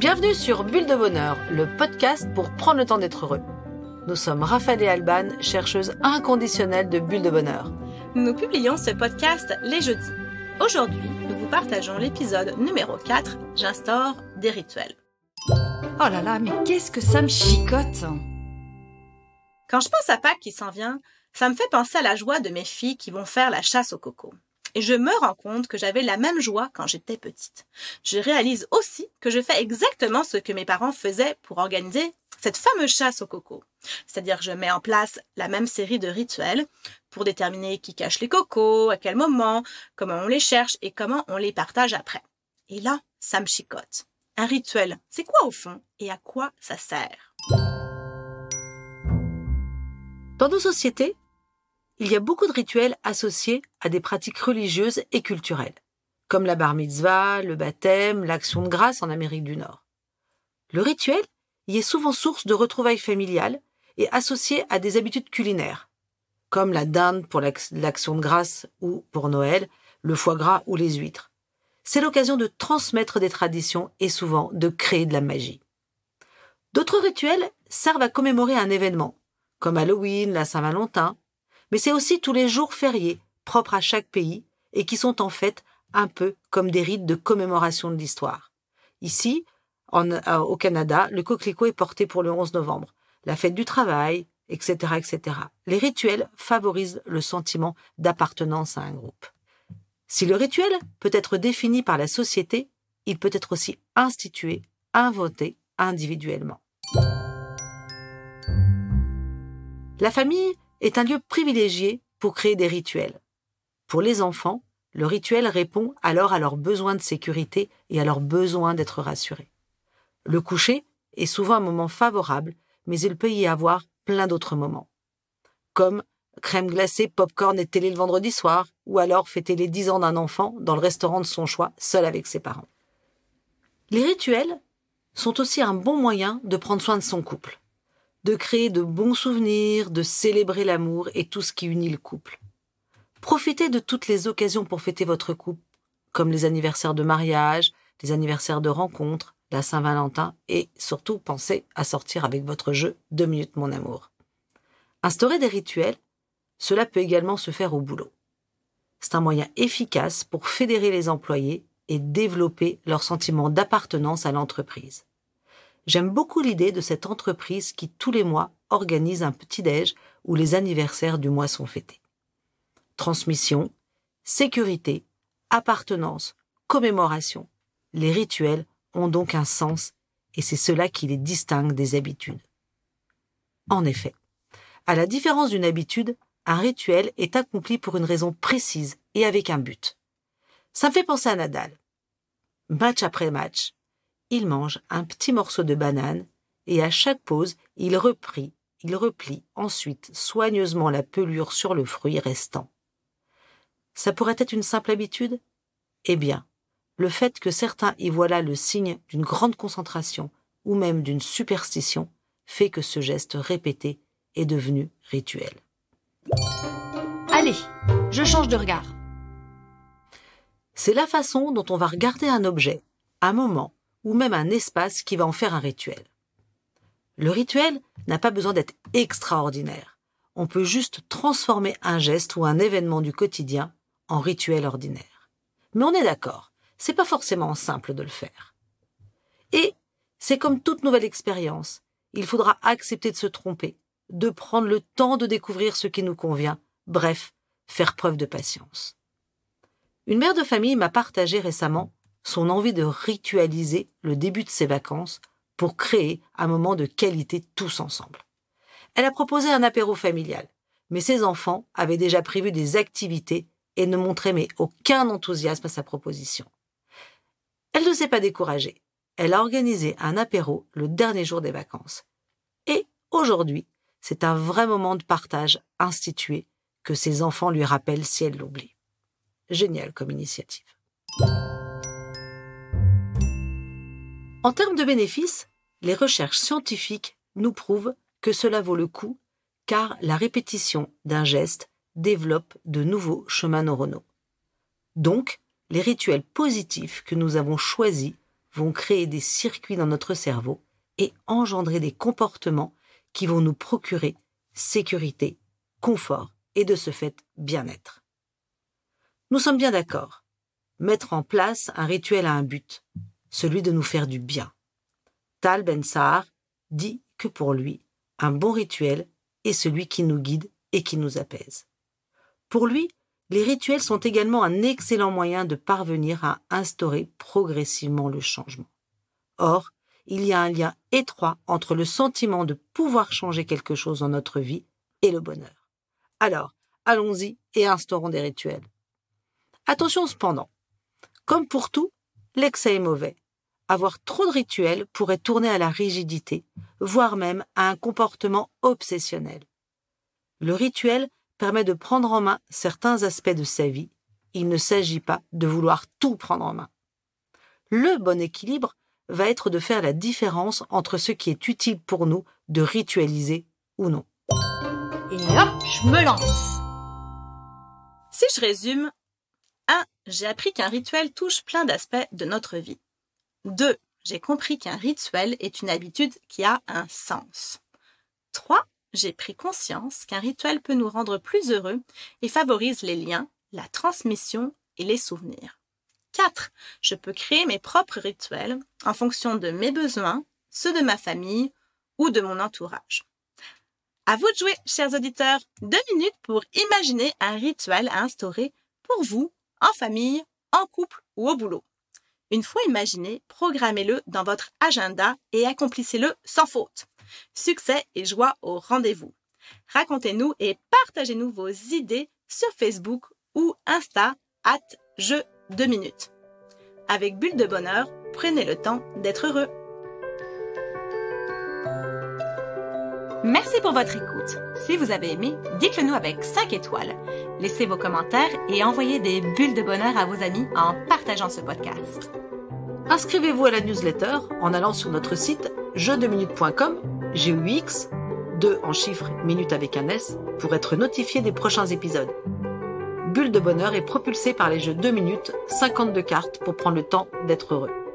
Bienvenue sur Bulle de Bonheur, le podcast pour prendre le temps d'être heureux. Nous sommes Raphaël et Alban, chercheuses inconditionnelles de Bulle de Bonheur. Nous publions ce podcast les jeudis. Aujourd'hui, nous vous partageons l'épisode numéro 4, J'instaure des rituels. Oh là là, mais qu'est-ce que ça me chicote Quand je pense à Pâques qui s'en vient, ça me fait penser à la joie de mes filles qui vont faire la chasse au coco. Et je me rends compte que j'avais la même joie quand j'étais petite. Je réalise aussi que je fais exactement ce que mes parents faisaient pour organiser cette fameuse chasse au coco. C'est-à-dire je mets en place la même série de rituels pour déterminer qui cache les cocos, à quel moment, comment on les cherche et comment on les partage après. Et là, ça me chicote. Un rituel, c'est quoi au fond et à quoi ça sert Dans nos sociétés, il y a beaucoup de rituels associés à des pratiques religieuses et culturelles, comme la bar mitzvah, le baptême, l'action de grâce en Amérique du Nord. Le rituel y est souvent source de retrouvailles familiales et associé à des habitudes culinaires, comme la dinde pour l'action de grâce ou pour Noël, le foie gras ou les huîtres. C'est l'occasion de transmettre des traditions et souvent de créer de la magie. D'autres rituels servent à commémorer un événement, comme Halloween, la Saint-Valentin, mais c'est aussi tous les jours fériés, propres à chaque pays, et qui sont en fait un peu comme des rites de commémoration de l'histoire. Ici, euh, au Canada, le coquelicot est porté pour le 11 novembre, la fête du travail, etc., etc. Les rituels favorisent le sentiment d'appartenance à un groupe. Si le rituel peut être défini par la société, il peut être aussi institué, inventé individuellement. La famille est un lieu privilégié pour créer des rituels. Pour les enfants, le rituel répond alors à leurs besoins de sécurité et à leurs besoins d'être rassurés. Le coucher est souvent un moment favorable, mais il peut y avoir plein d'autres moments. Comme crème glacée, popcorn et télé le vendredi soir, ou alors fêter les 10 ans d'un enfant dans le restaurant de son choix, seul avec ses parents. Les rituels sont aussi un bon moyen de prendre soin de son couple de créer de bons souvenirs, de célébrer l'amour et tout ce qui unit le couple. Profitez de toutes les occasions pour fêter votre couple, comme les anniversaires de mariage, les anniversaires de rencontre, la Saint-Valentin et surtout pensez à sortir avec votre jeu Deux minutes mon amour. Instaurer des rituels, cela peut également se faire au boulot. C'est un moyen efficace pour fédérer les employés et développer leur sentiment d'appartenance à l'entreprise. J'aime beaucoup l'idée de cette entreprise qui, tous les mois, organise un petit-déj où les anniversaires du mois sont fêtés. Transmission, sécurité, appartenance, commémoration. Les rituels ont donc un sens et c'est cela qui les distingue des habitudes. En effet, à la différence d'une habitude, un rituel est accompli pour une raison précise et avec un but. Ça me fait penser à Nadal. Match après match, il mange un petit morceau de banane, et à chaque pause, il reprit, il replie ensuite soigneusement la pelure sur le fruit restant. Ça pourrait être une simple habitude Eh bien, le fait que certains y voient là le signe d'une grande concentration ou même d'une superstition fait que ce geste répété est devenu rituel. Allez, je change de regard. C'est la façon dont on va regarder un objet, un moment, ou même un espace qui va en faire un rituel. Le rituel n'a pas besoin d'être extraordinaire. On peut juste transformer un geste ou un événement du quotidien en rituel ordinaire. Mais on est d'accord, c'est pas forcément simple de le faire. Et c'est comme toute nouvelle expérience, il faudra accepter de se tromper, de prendre le temps de découvrir ce qui nous convient, bref, faire preuve de patience. Une mère de famille m'a partagé récemment son envie de ritualiser le début de ses vacances pour créer un moment de qualité tous ensemble. Elle a proposé un apéro familial, mais ses enfants avaient déjà prévu des activités et ne montraient mais aucun enthousiasme à sa proposition. Elle ne s'est pas découragée. Elle a organisé un apéro le dernier jour des vacances. Et aujourd'hui, c'est un vrai moment de partage institué que ses enfants lui rappellent si elle l'oublie. Génial comme initiative. En termes de bénéfices, les recherches scientifiques nous prouvent que cela vaut le coup, car la répétition d'un geste développe de nouveaux chemins neuronaux. Donc, les rituels positifs que nous avons choisis vont créer des circuits dans notre cerveau et engendrer des comportements qui vont nous procurer sécurité, confort et de ce fait bien-être. Nous sommes bien d'accord. Mettre en place un rituel a un but celui de nous faire du bien. Tal Ben dit que pour lui, un bon rituel est celui qui nous guide et qui nous apaise. Pour lui, les rituels sont également un excellent moyen de parvenir à instaurer progressivement le changement. Or, il y a un lien étroit entre le sentiment de pouvoir changer quelque chose dans notre vie et le bonheur. Alors, allons-y et instaurons des rituels. Attention cependant, comme pour tout, l'excès est mauvais, avoir trop de rituels pourrait tourner à la rigidité, voire même à un comportement obsessionnel. Le rituel permet de prendre en main certains aspects de sa vie. Il ne s'agit pas de vouloir tout prendre en main. Le bon équilibre va être de faire la différence entre ce qui est utile pour nous de ritualiser ou non. Et hop, je me lance. Si je résume, 1. J'ai appris qu'un rituel touche plein d'aspects de notre vie. 2. J'ai compris qu'un rituel est une habitude qui a un sens. 3. J'ai pris conscience qu'un rituel peut nous rendre plus heureux et favorise les liens, la transmission et les souvenirs. 4. Je peux créer mes propres rituels en fonction de mes besoins, ceux de ma famille ou de mon entourage. À vous de jouer, chers auditeurs. Deux minutes pour imaginer un rituel à instaurer pour vous, en famille, en couple ou au boulot. Une fois imaginé, programmez-le dans votre agenda et accomplissez-le sans faute. Succès et joie au rendez-vous. Racontez-nous et partagez-nous vos idées sur Facebook ou Insta at Je 2 minutes. Avec Bulle de Bonheur, prenez le temps d'être heureux. Merci pour votre écoute. Si vous avez aimé, dites-le nous avec 5 étoiles. Laissez vos commentaires et envoyez des bulles de bonheur à vos amis en partageant ce podcast. Inscrivez-vous à la newsletter en allant sur notre site jeudeminute.com, g u 2 en chiffres, minutes avec un S, pour être notifié des prochains épisodes. Bulle de bonheur est propulsée par les jeux 2 minutes, 52 cartes pour prendre le temps d'être heureux.